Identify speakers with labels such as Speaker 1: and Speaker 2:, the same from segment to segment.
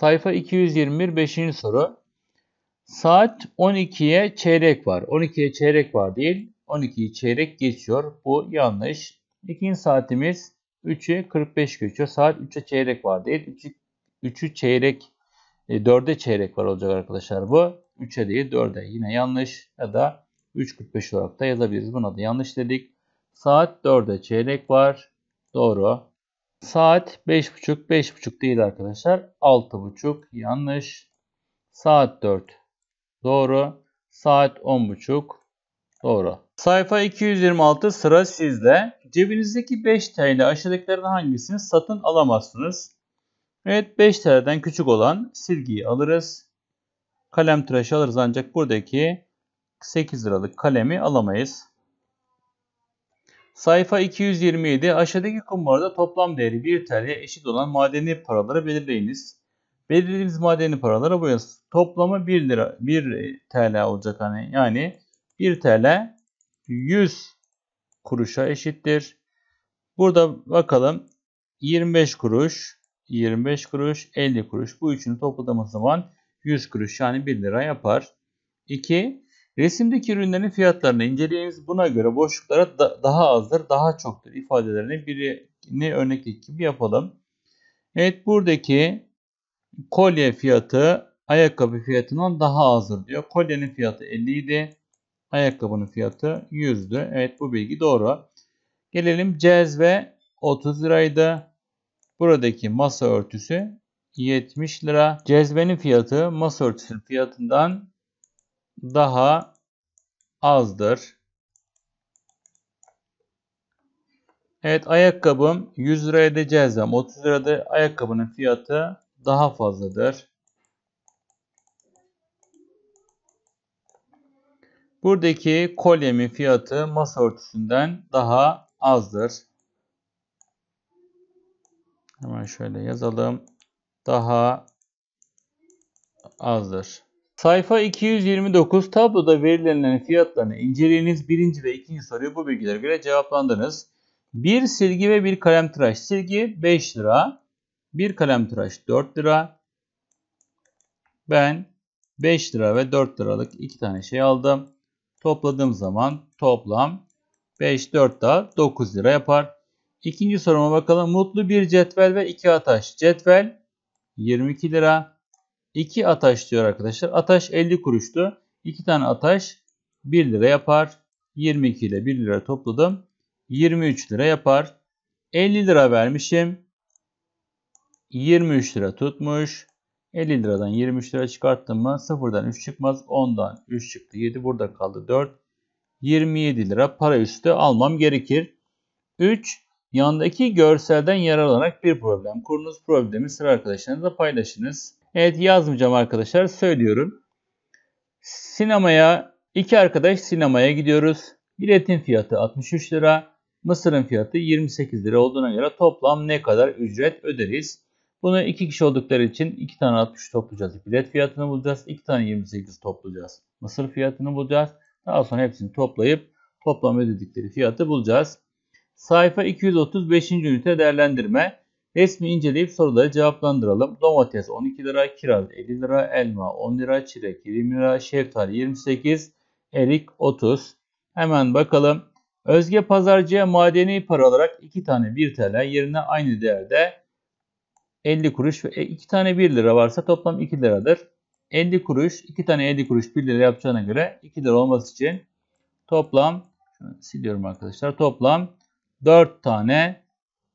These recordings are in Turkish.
Speaker 1: Sayfa 221 5. soru. Saat 12'ye çeyrek var. 12'ye çeyrek var değil. 12'yi çeyrek geçiyor. Bu yanlış. İkinci saatimiz 3'e 45 geçiyor. Saat 3'e çeyrek var değil. 3'ü, 3'ü çeyrek 4'e çeyrek var olacak arkadaşlar bu. 3'e değil 4'e yine yanlış ya da 3.45 olarak da yazabiliriz. Buna da yanlış dedik. Saat 4'e çeyrek var. Doğru. Saat 5.30, 5.30 değil arkadaşlar. 6.30 yanlış. Saat 4 doğru. Saat 10.30 doğru. Sayfa 226 sıra sizde. Cebinizdeki 5 TL aşağıdakilerden hangisini satın alamazsınız? Evet 5 TL'den küçük olan silgiyi alırız. Kalem tıraşı alırız ancak buradaki 8 liralık kalemi alamayız. Sayfa 227 aşağıdaki kumbarda toplam değeri 1 TL'ye eşit olan madeni paraları belirleyiniz. Belirlediğimiz madeni paralara boyasız. Toplamı 1 lira 1 TL olacak hani. Yani 1 TL 100 kuruşa eşittir. Burada bakalım 25 kuruş, 25 kuruş, 50 kuruş. Bu üçünü topladığımız zaman 100 kuruş yani 1 lira yapar. 2 Resimdeki ürünlerin fiyatlarını inceleyiniz. Buna göre boşluklara da, daha azdır, daha çoktur ifadelerini birini örnekteki gibi yapalım. Evet buradaki kolye fiyatı ayakkabı fiyatından daha azdır diyor. Kolyenin fiyatı 50 idi. Ayakkabının fiyatı 100'dü. Evet bu bilgi doğru. Gelelim cezve 30 liraydı. Buradaki masa örtüsü 70 lira. Cezvenin fiyatı masa örtüsünün fiyatından daha azdır. Evet ayakkabım 100 liraya edeceğiz ama 30 lirada ayakkabının fiyatı daha fazladır. Buradaki kolyemin fiyatı masa örtüsünden daha azdır. Hemen şöyle yazalım. Daha azdır. Sayfa 229 tabloda verilenlerin fiyatlarını inceleyiniz. Birinci ve ikinci soruyu bu bilgilere göre cevaplandınız. Bir silgi ve bir kalem tıraş. Silgi 5 lira. Bir kalem tıraş 4 lira. Ben 5 lira ve 4 liralık iki tane şey aldım. Topladığım zaman toplam 5, 4 daha 9 lira yapar. İkinci soruma bakalım. Mutlu bir cetvel ve iki ataş. Cetvel 22 lira. 2 ataş diyor arkadaşlar. Ataş 50 kuruştu. 2 tane ataş 1 lira yapar. 22 ile 1 lira topladım. 23 lira yapar. 50 lira vermişim. 23 lira tutmuş. 50 liradan 23 lira çıkarttım mı? 0'dan 3 çıkmaz. 10'dan 3 çıktı. 7 burada kaldı. 4. 27 lira para üstü almam gerekir. 3. Yandaki görselden yararlanarak bir problem kurunuz. Problemi sıra arkadaşlarınızla paylaşınız. Evet yazmayacağım arkadaşlar. Söylüyorum. Sinemaya iki arkadaş sinemaya gidiyoruz. Biletin fiyatı 63 lira. Mısır'ın fiyatı 28 lira olduğuna göre toplam ne kadar ücret öderiz? Bunu iki kişi oldukları için iki tane 60 toplayacağız. Bilet fiyatını bulacağız. iki tane 28 toplayacağız. Mısır fiyatını bulacağız. Daha sonra hepsini toplayıp toplam ödedikleri fiyatı bulacağız. Sayfa 235. ünite değerlendirme. Resmi inceleyip soruları cevaplandıralım. Domates 12 lira, kiraz 50 lira, elma 10 lira, çilek 20 lira, şeftali 28, erik 30. Hemen bakalım. Özge pazarcıya madeni para olarak 2 tane 1 TL yerine aynı değerde 50 kuruş ve 2 e, tane 1 lira varsa toplam 2 liradır. 50 kuruş, 2 tane 50 kuruş 1 lira yapacağına göre 2 lira olması için toplam siliyorum arkadaşlar. Toplam 4 tane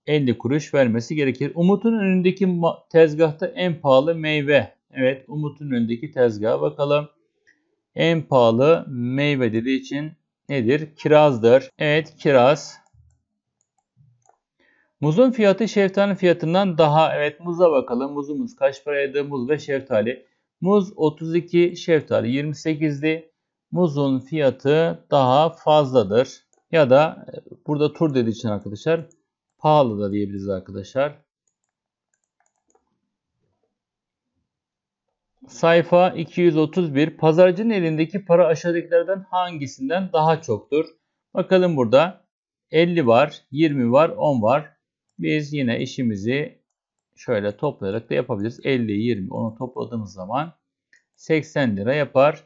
Speaker 1: 50 kuruş vermesi gerekir. Umut'un önündeki tezgahta en pahalı meyve. Evet Umut'un önündeki tezgaha bakalım. En pahalı meyve dediği için nedir? Kirazdır. Evet kiraz. Muzun fiyatı şeftalinin fiyatından daha. Evet muza bakalım. Muzumuz kaç paraydı? Muz ve şeftali. Muz 32, şeftali 28'di. Muzun fiyatı daha fazladır. Ya da e, burada tur dediği için arkadaşlar Pahalı da diyebiliriz arkadaşlar. Sayfa 231. Pazarcının elindeki para aşağıdakilerden hangisinden daha çoktur? Bakalım burada 50 var, 20 var, 10 var. Biz yine işimizi şöyle toplayarak da yapabiliriz. 50, 20 onu topladığımız zaman 80 lira yapar.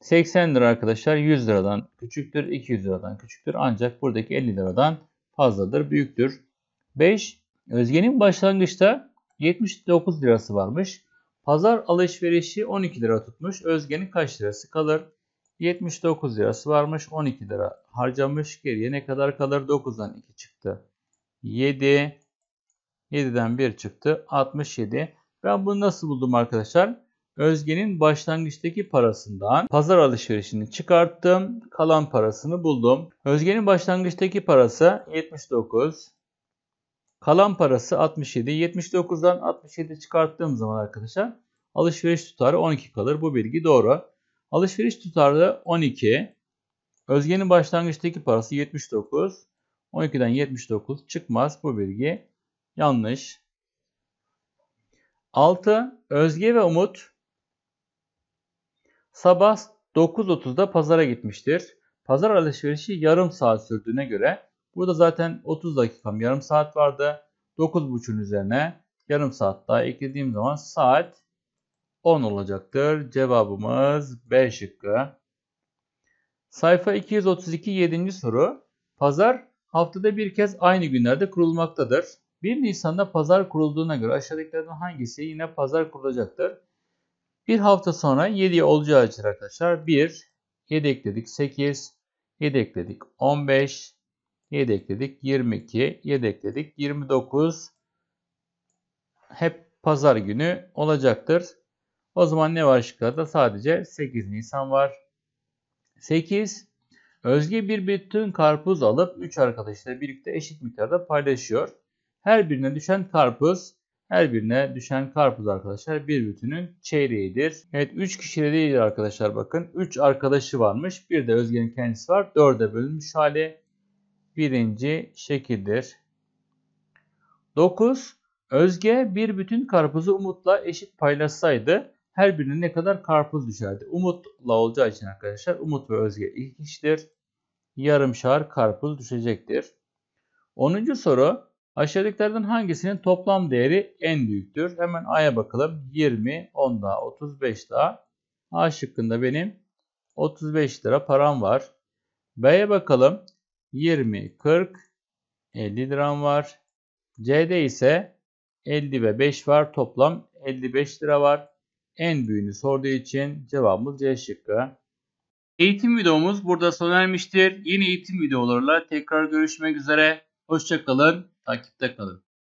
Speaker 1: 80 lira arkadaşlar 100 liradan küçüktür, 200 liradan küçüktür. Ancak buradaki 50 liradan fazladır, büyüktür. 5. Özge'nin başlangıçta 79 lirası varmış. Pazar alışverişi 12 lira tutmuş. Özge'nin kaç lirası kalır? 79 lirası varmış. 12 lira harcamış. Geriye ne kadar kalır? 9'dan 2 çıktı. 7. 7'den 1 çıktı. 67. Ben bunu nasıl buldum arkadaşlar? Özge'nin başlangıçtaki parasından pazar alışverişini çıkarttım. Kalan parasını buldum. Özge'nin başlangıçtaki parası 79. Kalan parası 67. 79'dan 67 çıkarttığım zaman arkadaşlar alışveriş tutarı 12 kalır. Bu bilgi doğru. Alışveriş tutarı da 12. Özge'nin başlangıçtaki parası 79. 12'den 79 çıkmaz. Bu bilgi yanlış. 6. Özge ve Umut Sabah 9.30'da pazara gitmiştir. Pazar alışverişi yarım saat sürdüğüne göre burada zaten 30 dakikam yarım saat vardı. 9.30'un üzerine yarım saat daha eklediğim zaman saat 10 olacaktır. Cevabımız B şıkkı. Sayfa 232 7. soru. Pazar haftada bir kez aynı günlerde kurulmaktadır. 1 Nisan'da pazar kurulduğuna göre aşağıdakilerden hangisi yine pazar kurulacaktır? Bir hafta sonra 7 olacağı için arkadaşlar 1, yedekledik. ekledik 8, 7 ekledik 15, 7 ekledik 22, 7 ekledik 29. Hep pazar günü olacaktır. O zaman ne var şıklarda? Sadece 8 Nisan var. 8. Özge bir bütün karpuz alıp 3 arkadaşıyla birlikte eşit miktarda paylaşıyor. Her birine düşen karpuz her birine düşen karpuz arkadaşlar bir bütünün çeyreğidir. Evet 3 kişide değil arkadaşlar bakın. 3 arkadaşı varmış. Bir de Özge'nin kendisi var. 4'e bölünmüş hali birinci şekildir. 9. Özge bir bütün karpuzu Umut'la eşit paylaşsaydı her birine ne kadar karpuz düşerdi? Umut'la olacağı için arkadaşlar Umut ve Özge iki kişidir. Yarımşar karpuz düşecektir. 10. soru Aşağıdakilerden hangisinin toplam değeri en büyüktür? Hemen A'ya bakalım. 20, 10 daha, 35 daha. A şıkkında benim 35 lira param var. B'ye bakalım. 20, 40, 50 liram var. C'de ise 50 ve 5 var. Toplam 55 lira var. En büyüğünü sorduğu için cevabımız C şıkkı. Eğitim videomuz burada sona ermiştir. Yeni eğitim videolarla tekrar görüşmek üzere. Hoşçakalın. Takipte kalın.